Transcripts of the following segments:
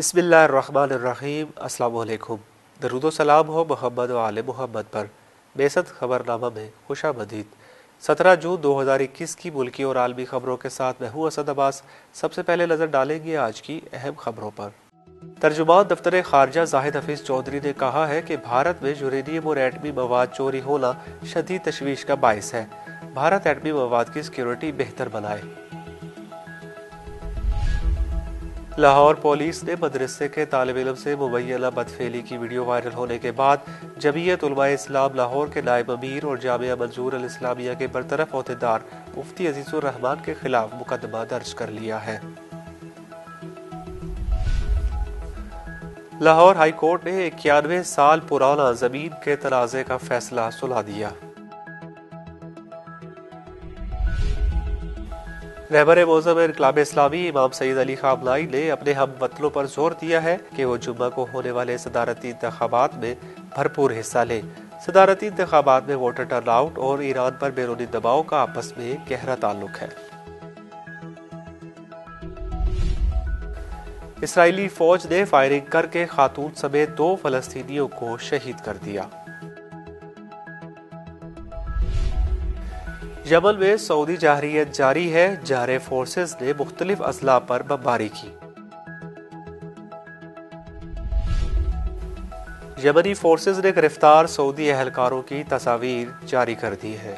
बसमीम अल्लाम दरुद सलाम हो मोहम्मद आल मोहम्मद पर बेसत खबरनामा में खुश आमदीद सत्रह जून दो हज़ार इक्कीस की मुल्की और आलमी खबरों के साथ मैं हूँ असद अब्बास सबसे पहले नज़र डालेंगे आज की अहम खबरों पर तर्जुमान दफ्तर खारजा जाहिद हफीज़ चौधरी ने कहा है कि भारत में यूरेनियम और एटमी मवाद चोरी होना शदी तशवीश का बायस है भारत एटमी मवाद की सिक्योरिटी बेहतर बनाए लाहौर पुलिस ने मदरसे के तालब इलम से मुबैला बदफेली की वीडियो वायरल होने के बाद जमीयत इस्लाम लाहौर के नायब अमीर और जामिया मंजूर अल इस्लामिया के बरतरफ अहदेदार मुफ्ती रहमान के खिलाफ मुकदमा दर्ज कर लिया है लाहौर हाई कोर्ट ने इक्यानवे साल पुराना जमीन के तनाज़े का फैसला सुना दिया रहबर मौजम इनकलाब इस्लामी इमाम सईद अली खामनाई ने अपने हम मतलों पर जोर दिया है कि वो जुम्मा को होने वाले सदारती इंतबात में भरपूर हिस्सा लें सदारती इंतबात में वोटर टर्न आउट और ईरान पर बैरूनी दबाव का आपस में गहरा ताल्लुक है इसराइली फौज ने फायरिंग करके खातून समेत दो फलस्तियों को शहीद कर दिया जबल में सऊदी जाहरीत जारी है जारे फोर्सेस ने मुख्तलिफ असला पर बमबारी की यमनी फोर्सेस ने गिरफ्तार सऊदी अहलकारों की तस्वीर जारी कर दी है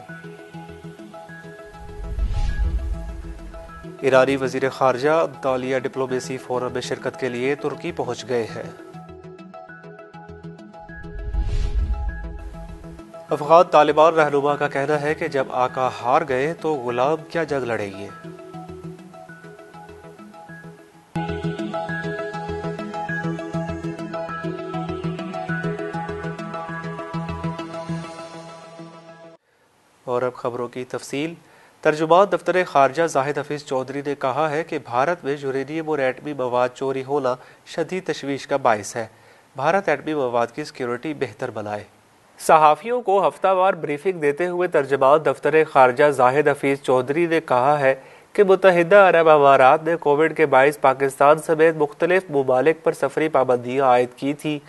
ईरानी वजीर खारजा अंतालिया डिप्लोमेसी फोरम में शिरकत के लिए तुर्की पहुंच गए हैं अफगान तालिबान रहनुमा का कहना है कि जब आका हार गए तो गुलाम क्या जंग लड़ेंगे और अब खबरों की तफसील तर्जुमान दफ्तर खारजा जाहिद हफीज़ चौधरी ने कहा है कि भारत में यूरेनियम और एटमी मवाद चोरी होना शदी तशवीश का बायस है भारत एटमी मवाद की सिक्योरिटी बेहतर बनाए सहाफ़ियों को हफ्तावार ब्रीफिंग देते हुए तर्जमान दफ्तर खारजा जाहिद हफीज़ चौधरी ने कहा है कि मुतहद अरब अमारात ने कोविड के बायस पाकिस्तान समेत मुख्तलिफ ममालिक पर सफरी पाबंदियाँ आयद की थी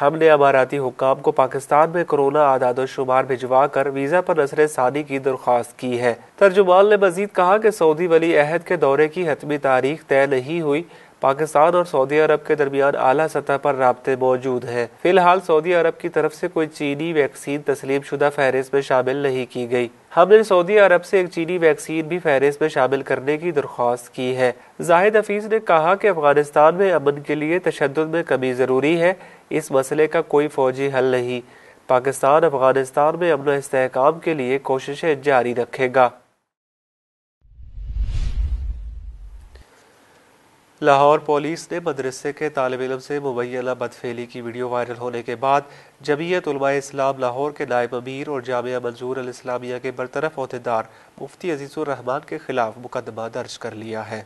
हमने अमाराती हुकाम को पाकिस्तान में कोरोना आदाद शुमार भिजवा कर वीज़ा पर नसर सानी की दरख्वास्त की है तर्जुमान ने मजीद कहा कि सऊदी वली अहद के दौरे की हतमी तारीख तय नहीं हुई पाकिस्तान और सऊदी अरब के दरमियान आला सतह पर रबते मौजूद हैं फिलहाल सऊदी अरब की तरफ से कोई चीनी वैक्सीन तस्लीम शुदा फहरिस्त में शामिल नहीं की गई हमने सऊदी अरब से एक चीनी वैक्सीन भी फहरिस्त में शामिल करने की दरख्वास्त की है जाहिद हफीज ने कहा कि अफगानिस्तान में अमन के लिए तशद में कमी ज़रूरी है इस मसले का कोई फौजी हल नहीं पाकिस्तान अफगानिस्तान में अमन इसकाम के लिए कोशिशें जारी रखेगा लाहौर पुलिस ने मदरसे के तालब इलम से मुबैला बदफेली की वीडियो वायरल होने के बाद जमीयत इस्लाम लाहौर के नायब अमीर और जामिया मंजूर अल इस्लामिया के बरतरफ अहदेदार मुफ्ती अजीज़ुर रहमान के खिलाफ मुकदमा दर्ज कर लिया है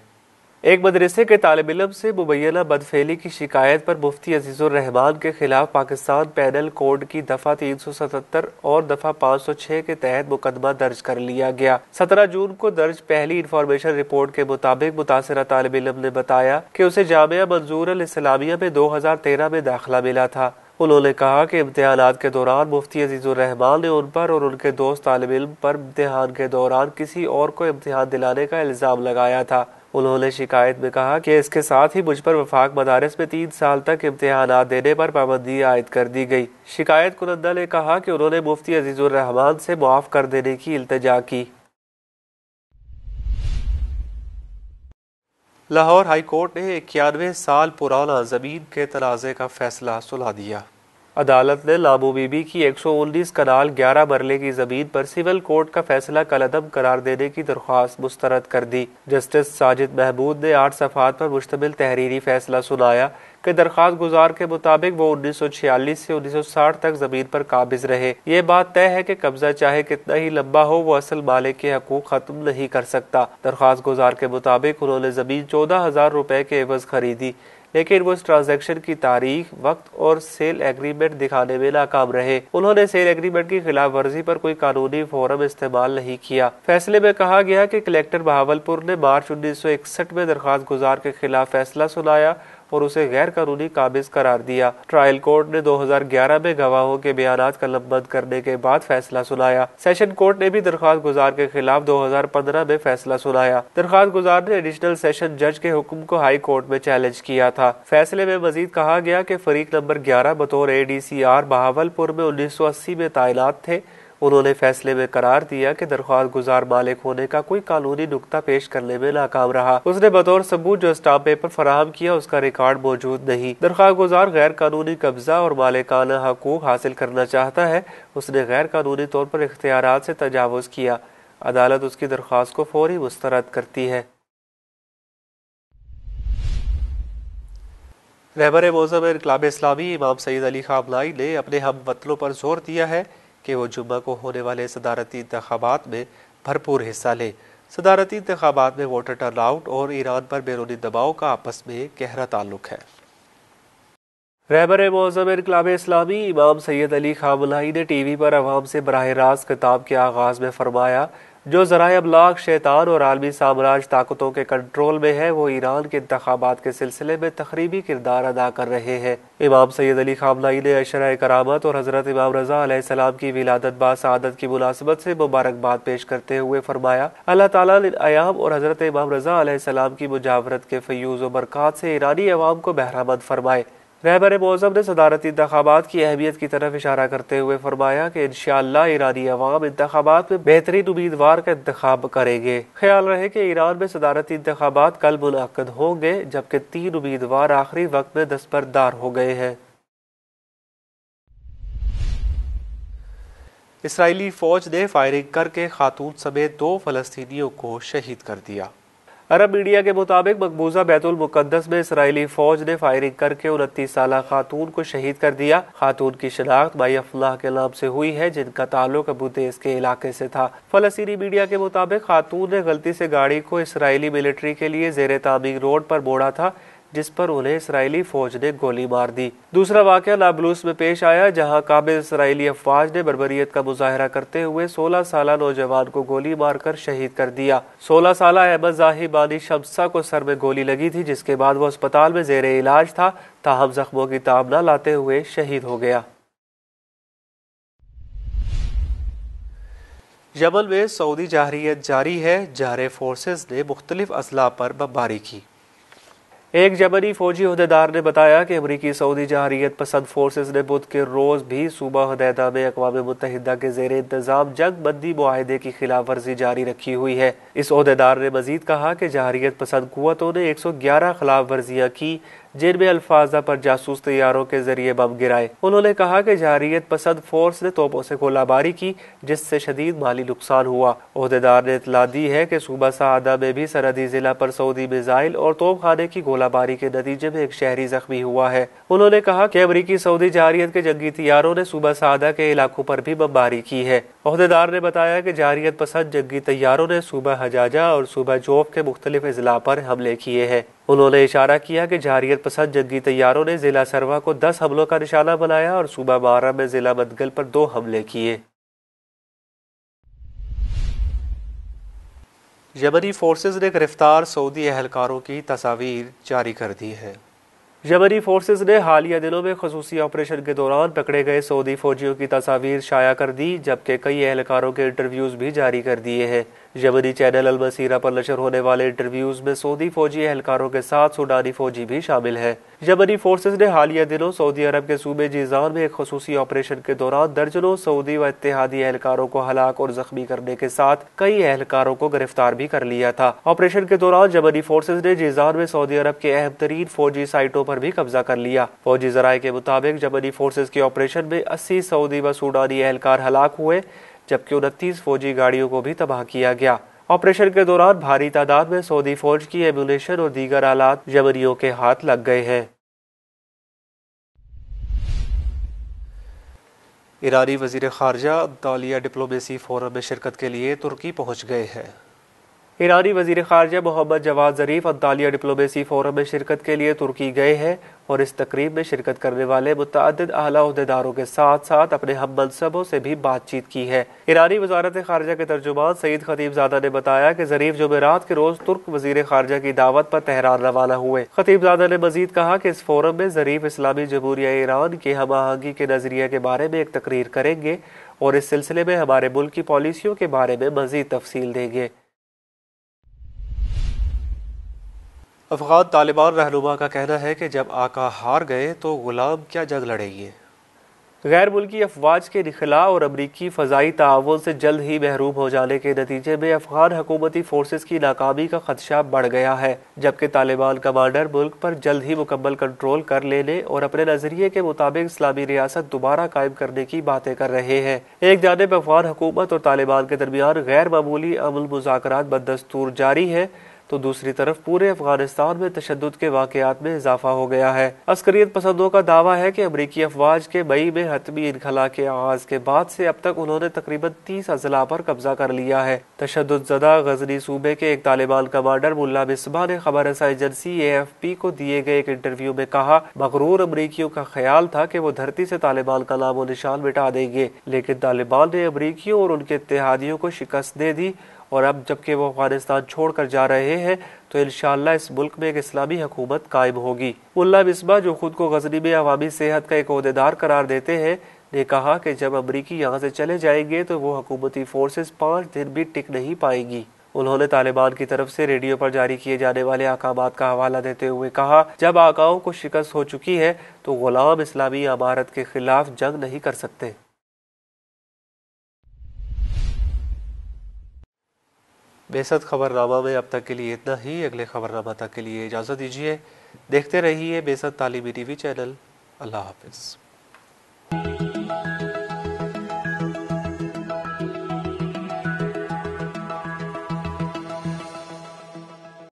एक मदरसे के तालब इलम से मुबैना बदफेली की शिकायत पर मुफ्ती अजीज़ुर रहमान के खिलाफ पाकिस्तान पैनल कोड की दफ़ा तीन सौ सतहत्तर और दफ़ा पाँच सौ छह के तहत मुकदमा दर्ज कर लिया गया सत्रह जून को दर्ज पहली इंफॉर्मेशन रिपोर्ट के मुताबिक मुतासर तालब इलम ने बताया कि उसे जामिया मंजूर अल इस्लामिया में दो हज़ार तेरह में दाखिला मिला था उन्होंने कहा कि इम्तहान के दौरान मुफ्ती रहमान ने उन पर और उनके दोस्त तालब इलम पर इम्तहान के दौरान किसी और को इम्तहान दिलाने का इल्ज़ाम लगाया था उन्होंने शिकायत में कहा कि इसके साथ ही मुझ पर वफाक मदारस में तीन साल तक इम्तहान देने पर पाबंदी आयद कर दी गई शिकायत कुनंदा ने कहा कि उन्होंने मुफ्ती रहमान से मुआफ़ कर देने की इल्तजा की लाहौर हाई कोर्ट ने इक्यानवे साल पुराना ज़मीन के तनाज़े का फैसला सुना दिया अदालत ने लाबू बीबी की एक सौ उन्नीस कनाल ग्यारह मरले की जमीन पर सिविल कोर्ट का फैसला कल अदम करार देने की दरख्वास्त मुस्तरद कर दी जस्टिस साजिद महमूद ने आठ सफात पर मुश्तमिल तहरीरी फैसला सुनाया के दरख्वास्त गुजार के मुताबिक वो उन्नीस सौ छियालीस से उन्नीस सौ साठ तक जमीन पर काबिज रहे ये बात तय है कि कब्जा चाहे कितना ही लंबा हो वो असल मालिक के हकूक खत्म नहीं कर सकता दरख्वास्त गुजार के मुताबिक उन्होंने जमीन चौदह हजार रुपए के एवज खरीदी लेकिन वो इस ट्रांजेक्शन की तारीख वक्त और सेल एग्रीमेंट दिखाने में नाकाम रहे उन्होंने सेल एग्रीमेंट की खिलाफ वर्जी पर कोई कानूनी फोरम इस्तेमाल नहीं किया फैसले में कहा गया की कलेक्टर बहावलपुर ने मार्च उन्नीस में दरख्वास्त गुजार के खिलाफ फैसला सुनाया और उसे गैर कानूनी काबिज करार दिया ट्रायल कोर्ट ने 2011 में गवाहों के बयान का लंबंद करने के बाद फैसला सुनाया सेशन कोर्ट ने भी दरख्वास्त गुजार के खिलाफ 2015 में फैसला सुनाया दरख्वास्त गुजार ने एडिशनल सेशन जज के हुक्म को हाई कोर्ट में चैलेंज किया था फैसले में मजीद कहा गया की फरीक नंबर ग्यारह बतौर A D C R Bahawalpur में उन्नीस सौ अस्सी में तैनात थे उन्होंने फैसले में करार दिया कि दरख्वास्त गुजार मालिक होने का कोई कानूनी नुकता पेश करने में नाकाम रहा उसने बतौर सबूत जो स्टाम्प पेपर फराहम किया उसका रिकॉर्ड मौजूद नहीं दरख्वास्त गुजार गैर कानूनी कब्जा और मालिकाना हकूक हासिल करना चाहता है उसने गैर कानूनी तौर पर इख्तियार से तजावज़ किया अदालत उसकी दरख्वास्त को फौरी मुस्तरद करती है रहबर मौजम इनकलाब इस्लामी इमाम सईद अली खामलाई ने अपने हम वतनों पर जोर दिया है कि वो जुम्मे को होने वाले सदारती इंतबात में भरपूर हिस्सा लें सदारती इंतबात में वोटर टर्न आउट और ईरान पर बैरूनी दबाव का आपस में गहरा ताल्लुक है रहबर मौजम इनकलाब इस्लामी इमाम सैयद अली खामलाई ने टी वी पर आवाम से बरह रास्त खिताब के आगाज़ में फरमाया जो जरा अबलाग शैतान और आलमी साम्राज ताकतों के कंट्रोल में है वो ईरान के इंतबात के सिलसिले में तकरीबी किरदार अदा कर रहे हैं इमाम सैद अली खामनाई ने अशरा करामत और हज़रत इमाम रजा सलाम की विलादत बादत की मुलासमत से मुबारकबाद पेश करते हुए फरमाया अल्लाह तयाम और हज़रत इमाम रजा सलाम की मुजावरत के फयूज़ और बरक़ात से ईरानी अवाम को बहरामद फरमाए रहबर मौजम ने सदारती इंतबात की अहमियत की तरफ इशारा करते हुए फरमाया कि इन ईरानी अवाम इंतबात में बेहतरीन उम्मीदवार का इंतखब करेंगे ख्याल रहे कि ईरान में सदारती इंतबात कल मुनद होंगे जबकि तीन उम्मीदवार आखिरी वक्त में दस्तरदार हो गए हैं इसराइली फौज ने फायरिंग करके खातून समेत दो फलस्तियों को शहीद कर दिया अरब मीडिया के मुताबिक मकबूजा बैतुल मुकदस में इसराइली फौज ने फायरिंग करके उनतीस साल खातून को शहीद कर दिया खातून की शिनाख्त बाई अफलाह के नाम से हुई है जिनका ताल्लुक अबू के इलाके से था फलस्तीनी मीडिया के मुताबिक खातून ने गलती से गाड़ी को इसराइली मिलिट्री के लिए जेर तामीर रोड पर मोड़ा था जिस पर उन्हें इसराइली फौज ने गोली मार दी दूसरा वाक्य नाबलूस में पेश आया जहाँ काबिल इसराइली अफवाज ने बरबरीत का मुजाहरा करते हुए सोलह साल नौजवान को गोली मारकर शहीद कर दिया सोलह साल अहमद जाहि शमसा को सर में गोली लगी थी जिसके बाद वो अस्पताल में जेर इलाज था ताहम जख्मों की ताब लाते हुए शहीद हो गया यमन में सऊदी जाहरीत जारी है जारे फोर्सेस ने मुख्तलिफ असला पर बमबारी की एक जबरी फौजी अहदेदार ने बताया कि अमरीकी सऊदी जहारियत पसंद फोर्सेज ने बुध के रोज़ भी सूबा हदैदा में अकवा मुतहदा के जेर इंतजाम जंग बंदी माहदे की खिलाफ वर्जी जारी रखी हुई है इस अहदेदार ने मजीद कहा कि जहारियत पसंद कुतों ने एक सौ ग्यारह खिलाफ वर्जियाँ की जेरब अल्फाजा पर जासूस तैयारों के जरिए बम गिराए उन्होंने कहा कि जारियत पसंद फोर्स ने तोपों से गोलाबारी की जिससे शदीद माली नुकसान हुआ अहदेदार ने इतला दी है कि सूबा सादा में भी सरहदी जिला पर सऊदी मिजाइल और तोप खाने की गोलाबारी के नतीजे में एक शहरी जख्मी हुआ है उन्होंने कहा कि अमरीकी सऊदी जारियत के जंगी तैयारों ने सूबा सादा के इलाकों पर भी बमबारी की है अहदेदार ने बताया कि जारियत पसंद जंगी तैयारों ने सूबह हजाजा और सूबह जोफ के मुख्तलिफ अजला पर हमले किए हैं उन्होंने इशारा किया कि जारियत पसंद जंगी तैयारों ने जिला सरवा को दस हमलों का निशाना बनाया और सूबह बारह में जिला मंदगल पर दो हमले किए यमनी फोर्सेज ने गिरफ्तार सऊदी एहलकारों की तस्वीर जारी कर दी है जबरी फोर्सेस ने हालिया दिनों में खसूसी ऑपरेशन के दौरान पकड़े गए सऊदी फौजियों की तस्वीर शाया कर दी जबकि कई एहलकारों के इंटरव्यूज भी जारी कर दिए हैं यमनी चैनल अलमसीरा पर नशर होने वाले इंटरव्यूज में सऊदी फौजी एहलकारों के साथ सूडानी फौजी भी शामिल है यमनी फोर्सेज ने हालिया दिनों सऊदी अरब के सूबे जीजान में एक खसूसी ऑपरेशन के दौरान दर्जनों सऊदी व इतिहादी एहलकारों को हलाक और जख्मी करने के साथ कई एहलकारों को गिरफ्तार भी कर लिया था ऑपरेशन के दौरान जबरी फोर्सेज ने जीजान में सऊदी अरब के अहम तरीन फौजी साइटों पर भी कब्जा कर लिया फौजी जराये के मुताबिक जबरी फोर्सेज के ऑपरेशन में अस्सी सऊदी व सूडानी एहलकार हलाक हुए जबकि उनतीस फौजी गाड़ियों को भी तबाह किया गया ऑपरेशन के दौरान भारी तादाद में सऊदी फौज की एम्यूनेशन और दीगर आलात जमनियों के हाथ लग गए हैं ईरानी वजीर खारजा अंतालिया डिप्लोमेसी फोरम में शिरकत के लिए तुर्की पहुंच गए हैं ईरानी वजीर खारजा Mohammad Javad Zarif Antalya diplomacy forum में शिरकत के लिए तुर्की गए हैं और इस तकरीब में शिरकत करने वाले मुतद अलादेदारों के साथ साथ अपने हम मनसबों से भी बातचीत की है ईरानी वजारत खारजा के तर्जुमान सईद खतीबजादा ने बताया कि जरीफ जुमेरात के रोज तुर्क वजीर खारजा की दावत पर तहरान रवाना हुए खतीबजादा ने मजीद कहा कि इस फोरम में जरीफ इस्लामी जमहूरिया ईरान के हम आहंगी के नजरिए के बारे में एक तकरीर करेंगे और इस सिलसिले में हमारे मुल्क की पॉलिसियों के बारे में मजीद तफसील देंगे अफगान तालिबान रहनुमा का कहना है कि जब आका हार गए तो गुलाम क्या जंग लड़ेंगे गैर मुल्की अफवाज के निखला और अमरीकी फ़जाई तावन से जल्द ही महरूम हो जाने के नतीजे में अफगान हकूमती फोर्सेज की नाकामी का खदशा बढ़ गया है जबकि तालिबान कमांडर मुल्क पर जल्द ही मुकम्मल कंट्रोल कर लेने और अपने नजरिए के मुताबिक इस्लामी रियासत दोबारा कायम करने की बातें कर रहे हैं एक जानब अफगान हकूमत और तालिबान के दरमियान गैर मामूली अमल मुजाकर बदस्तूर जारी है तो दूसरी तरफ पूरे अफगानिस्तान में तशद के वाकत में इजाफा हो गया है अस्करियत पसंदों का दावा है की अमरीकी अफवाज के मई में हतमी इनखला के आगाज के बाद ऐसी अब तक उन्होंने तकरीबन तीस अजला पर कब्जा कर लिया है तशद जदा गजनी सूबे के एक तालिबान कमांडर मुला बिस्बा ने खबर एजेंसी ए एफ पी को दिए गए एक इंटरव्यू में कहा मकरूर अमरीकियों का ख्याल था की वो धरती ऐसी तालिबान का नामो निशान मिटा देंगे लेकिन तालिबान ने अमरीकियों और उनके इतिहादियों को शिकस्त दे दी और अब जबकि वो अफगानिस्तान छोड़कर जा रहे हैं तो इन इस मुल्क में एक इस्लामी हकूमत कायम होगी उल्ला बिस्बा जो खुद को गजनी में अवामी सेहत का एक अहदेदार करार देते हैं ने कहा कि जब अमरीकी यहाँ से चले जाएंगे तो वो हकूमती फोर्सेज पाँच दिन भी टिक नहीं पाएगी उन्होंने तालिबान की तरफ से रेडियो पर जारी किए जाने वाले अहकाम का हवाला देते हुए कहा जब आकाओं को शिकस्त हो चुकी है तो गुलाम इस्लामी अमारत के खिलाफ जंग नहीं कर सकते बेसत खबरनामा में अब तक के लिए इतना ही अगले खबरनामा तक के लिए इजाज़त दीजिए देखते रहिए बेसत तालीमी वी चैनल अल्लाह हाफिज़